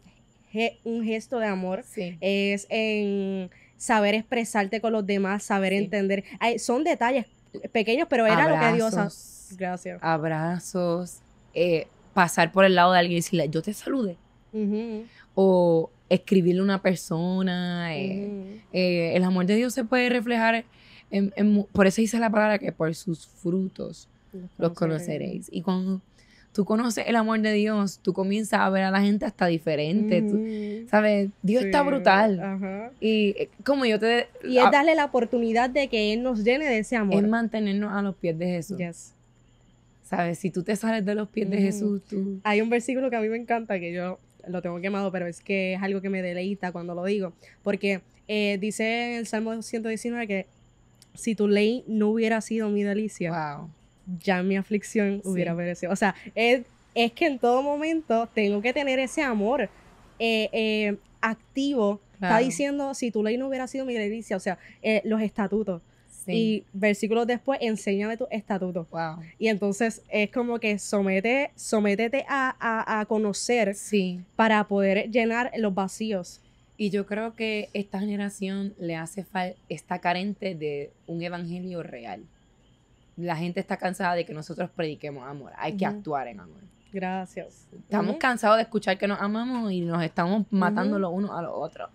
un gesto de amor, es en saber expresarte con los demás, saber entender. son detalles pequeños, pero era lo que Dios... Ha... Gracias.
Abrazos, eh, pasar por el lado de alguien y decirle, yo te saludé. O escribirle a una persona. Eh, eh, el amor de Dios se puede reflejar, por eso dice la palabra que por sus frutos los, conoceréis. Y cuando tú conoces el amor de Dios, tú comienzas a ver a la gente hasta diferente. ¿Sabes? Dios está brutal. Y eh, como yo te... Y es darle la oportunidad de que Él nos llene de ese amor. Es mantenernos a los pies de Jesús. ¿Sabes? Si tú te sales de los pies de Jesús,
Hay un versículo que a mí me encanta, que yo lo tengo quemado, pero es que es algo que me deleita cuando lo digo, porque eh, dice en el Salmo 119 que si tu ley no hubiera sido mi delicia, ya mi aflicción hubiera perecido. O sea, es, que en todo momento tengo que tener ese amor eh, eh, activo. Está diciendo, si tu ley no hubiera sido mi delicia, o sea, los estatutos y versículos después, enséñame tus estatutos. Y entonces es como que somete, sométete a, conocer para poder llenar los vacíos. Y yo
creo que esta generación le hace falta, está carente de un evangelio real. La gente está cansada de que nosotros prediquemos amor. Hay que actuar en amor.
Gracias. Estamos
cansados de escuchar que nos amamos y nos estamos matando los unos a los otros.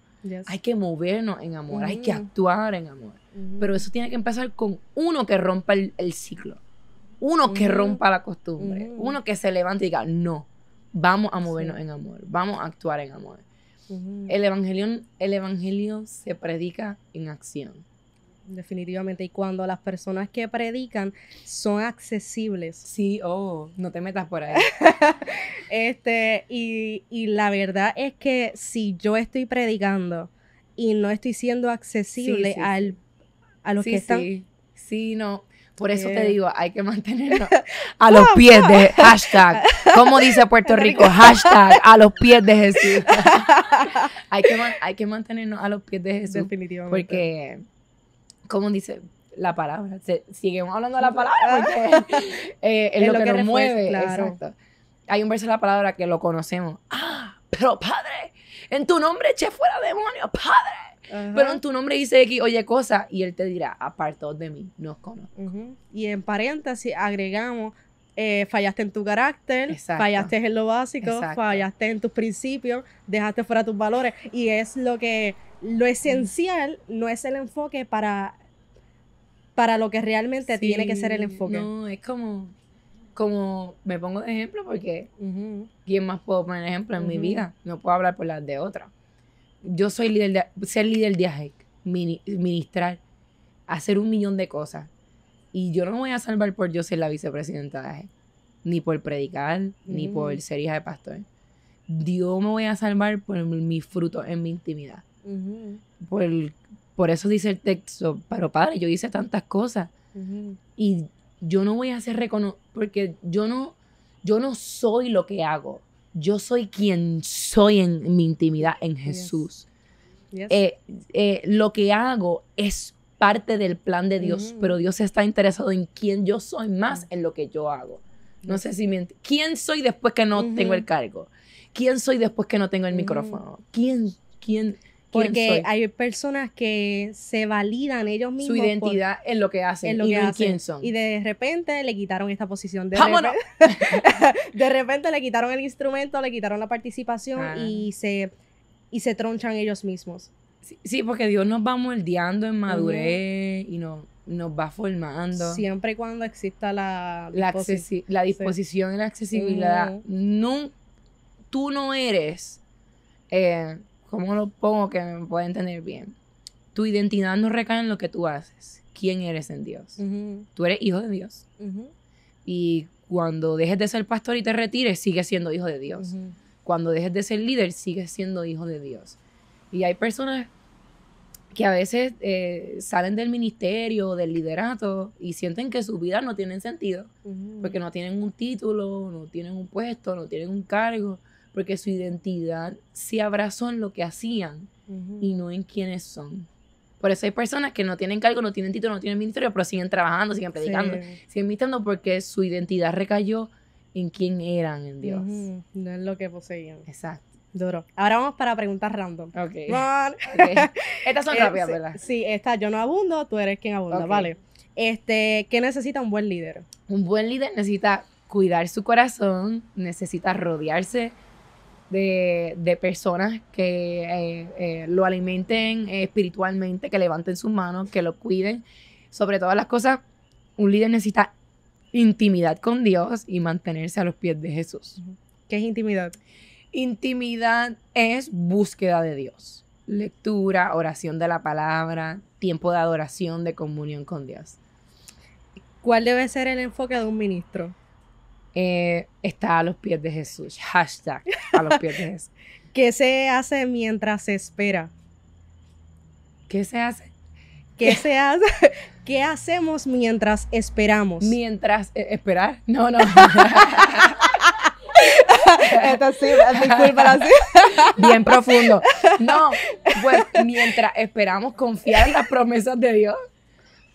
Hay que movernos en amor, hay que actuar en amor. Pero eso tiene que empezar con uno que rompa el, ciclo, uno que rompa la costumbre, uno que se levante y diga, no, vamos a movernos en amor, vamos a actuar en amor. El, el
evangelio se predica en acción. Definitivamente. Y cuando las personas que predican son accesibles. Sí, oh, no te metas por ahí. este, y, la verdad es que si yo estoy predicando y no estoy siendo accesible Al, a los que están. Sí, no. Por eso te eh. digo, hay que mantenernos
a los pies de hashtag. Como dice Puerto Rico, hashtag a los pies de Jesús. hay, que, hay que mantenernos a los pies de Jesús. Definitivamente. Porque ¿cómo dice? La palabra. Se, hablando la ah. palabra eh, es, lo, que, nos mueve. Exacto. Hay un verso de la palabra que lo conocemos. Ah, pero padre, en tu nombre eché fuera demonios,
padre. Pero en tu nombre dice X, oye, cosa, y él te dirá, aparto de mí, no os conozco. Y en paréntesis agregamos, eh, fallaste en tu carácter, fallaste en lo básico, fallaste en tus principios, dejaste fuera tus valores. Y es lo que lo mm. esencial no es el enfoque para, para lo que realmente tiene que ser el enfoque. No,
es como, como me pongo de ejemplo porque ¿quién más puedo poner ejemplo en mi vida? No puedo hablar por las de otra. Yo soy líder, de, ser líder de e ministrar, hacer un millón de cosas. Y yo no me voy a salvar por yo ser la vicepresidenta de AGEC, ni por predicar, ni por ser hija de pastor. Dios me voy a salvar por mi fruto en mi intimidad por, eso dice el texto, pero padre, yo hice tantas cosas y yo no voy a ser reconocido, porque yo no, yo no soy lo que hago, yo soy quien soy en mi intimidad en Jesús. Eh, eh, lo que hago es parte del plan de Dios, mm. pero Dios está interesado en quién yo soy más mm. en lo que yo hago. No sé si me ¿Quién soy después que no tengo el cargo? ¿Quién soy después que no tengo el mm. micrófono? ¿Quién, quién? porque hay
personas que se validan ellos mismos. Su identidad en lo que hacen lo y que quién son. Y de repente le quitaron esta posición. De, ¡Vámonos! de repente le quitaron el instrumento, le quitaron la participación ah. y, se, se tronchan ellos mismos.
Sí, porque Dios nos va moldeando en madurez y nos, nos va formando. Siempre
y cuando exista la, la, disposición y la accesibilidad.
tú no eres... Eh, ¿cómo lo pongo que me pueda entender bien? Tu identidad no recae en lo que tú haces. ¿Quién eres en Dios? Tú eres hijo de Dios. Y cuando dejes de ser pastor y te retires, sigues siendo hijo de Dios. Cuando dejes de ser líder, sigues siendo hijo de Dios. Y hay personas que a veces eh, salen del ministerio, del liderato, y sienten que su vida no tiene sentido, porque no tienen un título, no tienen un puesto, no tienen un cargo, porque su identidad se abrazó en lo que hacían y no en quiénes son. Por eso hay personas que no tienen cargo, no tienen título, no tienen ministerio, pero siguen trabajando, siguen predicando, siguen ministrando porque su identidad recayó en quién eran en Dios.
No en lo que poseían. Exacto. Duro. Ahora vamos para preguntas random. Ok. Estas son eh, rápidas, ¿verdad? Sí, esta yo no abundo, tú eres quien abunda, vale. Este, ¿qué necesita un buen líder? Un buen líder necesita cuidar su corazón, necesita
rodearse de, personas que eh, eh, lo alimenten espiritualmente, que levanten sus manos, que lo cuiden. Sobre todas las cosas, un líder necesita intimidad con Dios y mantenerse a los pies de Jesús. ¿Qué es intimidad? Intimidad es búsqueda de Dios, lectura, oración de la palabra, tiempo de adoración, de comunión con Dios.
¿Cuál debe ser el enfoque de un ministro? Eh, está a los pies de Jesús. Hashtag a los pies de Jesús. ¿Qué se hace mientras se espera? ¿Qué se hace? ¿Qué se hace? ¿Qué hacemos mientras esperamos? Mientras eh, esperar. No, no.
Bien profundo.
No, pues
mientras esperamos confiar en las promesas de Dios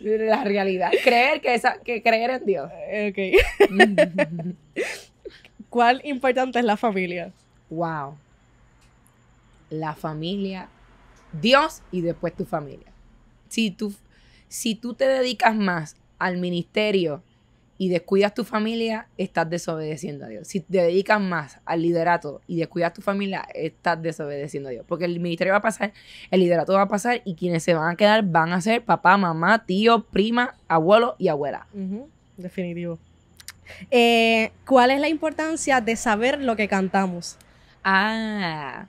la realidad. Creer
que esa, que creer en Dios. Ok. ¿Cuál importante es la familia? Wow. La familia,
Dios y después tu familia. Si tú, si tú te dedicas más al ministerio y descuidas tu familia, estás desobedeciendo a Dios. Si te dedicas más al liderato y descuidas tu familia, estás desobedeciendo a Dios. Porque el ministerio va a pasar, el liderato va a pasar y quienes se van a quedar van a ser papá, mamá, tío, prima, abuelo y
abuela. Definitivo. Eh, ¿Cuál es la importancia de saber lo que cantamos? Ah,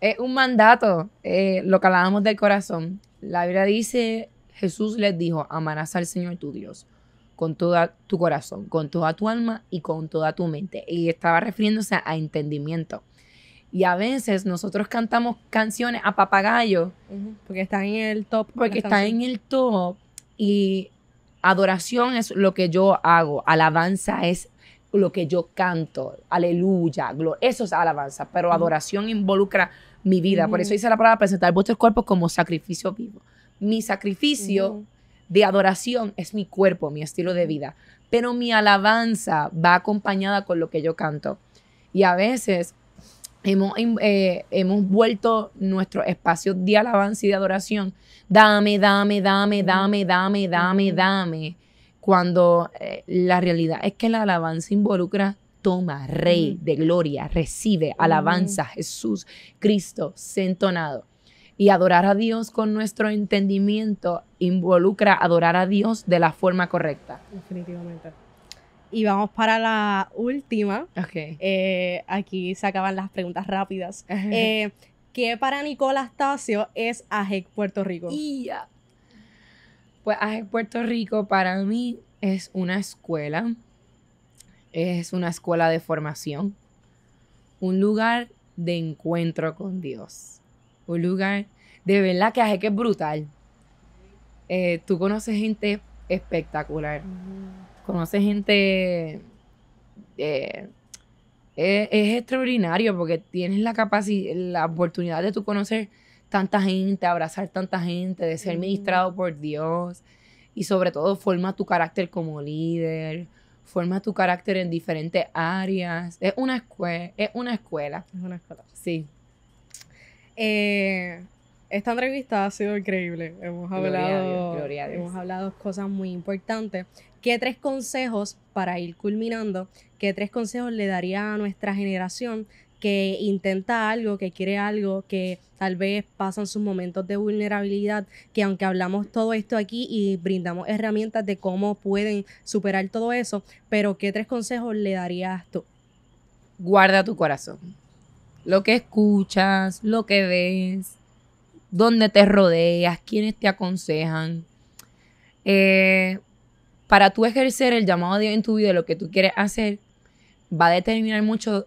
es un mandato, eh, lo
que hablamos del corazón. La Biblia dice, Jesús les dijo, amarás al Señor tu Dios con todo tu corazón, con toda tu alma y con toda tu mente. Y estaba refiriéndose a entendimiento. Y a veces nosotros cantamos canciones a papagayo. Porque está en el top. Porque está en el top. Y adoración es lo que yo hago. Alabanza es lo que yo canto. Aleluya. Eso es alabanza. Pero adoración involucra mi vida. Por eso hice la palabra presentar vuestros cuerpos como sacrificio vivo. Mi sacrificio de adoración es mi cuerpo, mi estilo de vida, pero mi alabanza va acompañada con lo que yo canto. Y a veces hemos, eh, hemos vuelto nuestro espacio de alabanza y de adoración, dame, dame, dame, dame, dame, dame, dame, cuando eh, la realidad es que la alabanza involucra toma, rey de gloria, recibe, alabanza, Jesús, Cristo, sentonado. Y adorar a Dios con nuestro entendimiento involucra adorar a Dios de la forma
correcta. Definitivamente. Y vamos para la última. Eh, aquí se acaban las preguntas rápidas. Eh, ¿Qué para Nicolás Tacio es Ajec Puerto Rico? Pues Ajec Puerto Rico para
mí es una escuela. Es una escuela de formación. Un lugar de encuentro con Dios un lugar de verdad que hace que es brutal. Eh, tú conoces gente espectacular. Conoces gente. Eh, es, extraordinario porque tienes la capacidad, la oportunidad de tú conocer tanta gente, abrazar tanta gente, de ser ministrado por Dios y sobre todo forma tu carácter como líder, forma tu carácter en diferentes áreas. Es una
escuela, es una escuela. Es una escuela. Sí, eh, esta entrevista ha sido increíble. Hemos hablado, hemos hablado cosas muy importantes. ¿Qué tres consejos para ir culminando? ¿Qué tres consejos le daría a nuestra generación que intenta algo, que quiere algo, que tal vez pasan sus momentos de vulnerabilidad, que aunque hablamos todo esto aquí y brindamos herramientas de cómo pueden superar todo eso, pero ¿qué tres consejos le darías tú? Guarda tu corazón lo que escuchas, lo que ves,
dónde te rodeas, quiénes te aconsejan. Eh, para tú ejercer el llamado de Dios en tu vida, lo que tú quieres hacer, va a determinar mucho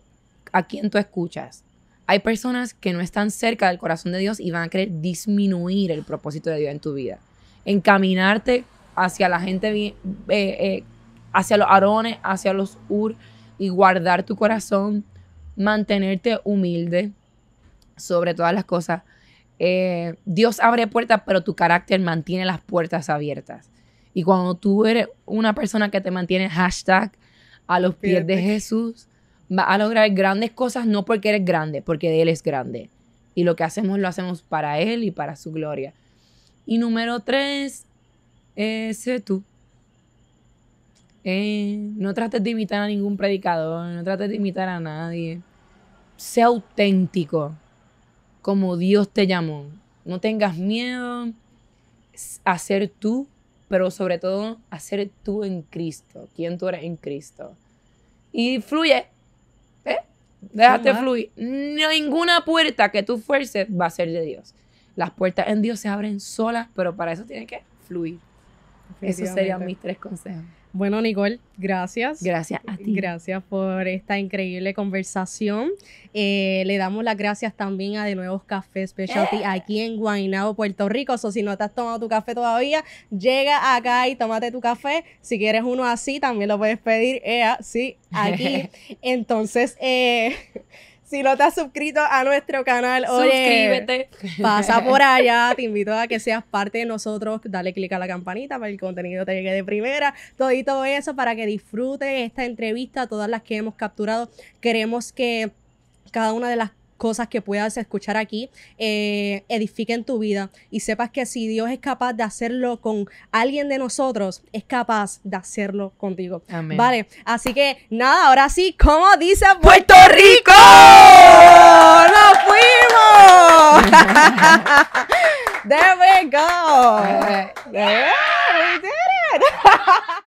a quién tú escuchas. Hay personas que no están cerca del corazón de Dios y van a querer disminuir el propósito de Dios en tu vida. Encaminarte hacia la gente, eh, eh, hacia los arones, hacia los ur, y guardar tu corazón mantenerte humilde sobre todas las cosas. Eh, Dios abre puertas, pero tu carácter mantiene las puertas abiertas. Y cuando tú eres una persona que te mantiene hashtag a los pies de Jesús, va a lograr grandes cosas no porque eres grande, porque Él es grande. Y lo que hacemos lo hacemos para Él y para su gloria. Y número tres, eh, sé tú no trates de imitar a ningún predicador, no trates de imitar a nadie. Sea auténtico como Dios te llamó. No tengas miedo a ser tú, pero sobre todo a ser tú en Cristo, quien tú eres en Cristo. Y fluye. ¿eh? Déjate fluir. Ninguna puerta que tú fuerces va a ser de Dios. Las
puertas en Dios se abren solas, pero para eso tiene que fluir. Esos serían mis
tres consejos.
Bueno, Nicole, gracias. Gracias a ti. Gracias por esta increíble conversación. Eh, le damos las gracias también a De Nuevos Café Specialty aquí en Guaynabo, Puerto Rico. O si no te has tomado tu café todavía, llega acá y tómate tu café. Si quieres uno así, también lo puedes pedir eh, sí, aquí. Entonces, eh, si no te has suscrito a nuestro canal, oye, suscríbete.
Pasa por allá,
te invito a que seas parte de nosotros, dale click a la campanita para que el contenido te llegue de primera, todo y todo eso para que disfrutes esta entrevista, todas las que hemos capturado. Queremos que cada una de las cosas que puedas escuchar aquí eh, edifiquen tu vida y sepas que si Dios es capaz de hacerlo con alguien de nosotros, es capaz de hacerlo contigo. Amén. Vale, así que nada, ahora sí, como dice Puerto Rico, ¡nos fuimos! There we go. Eh. we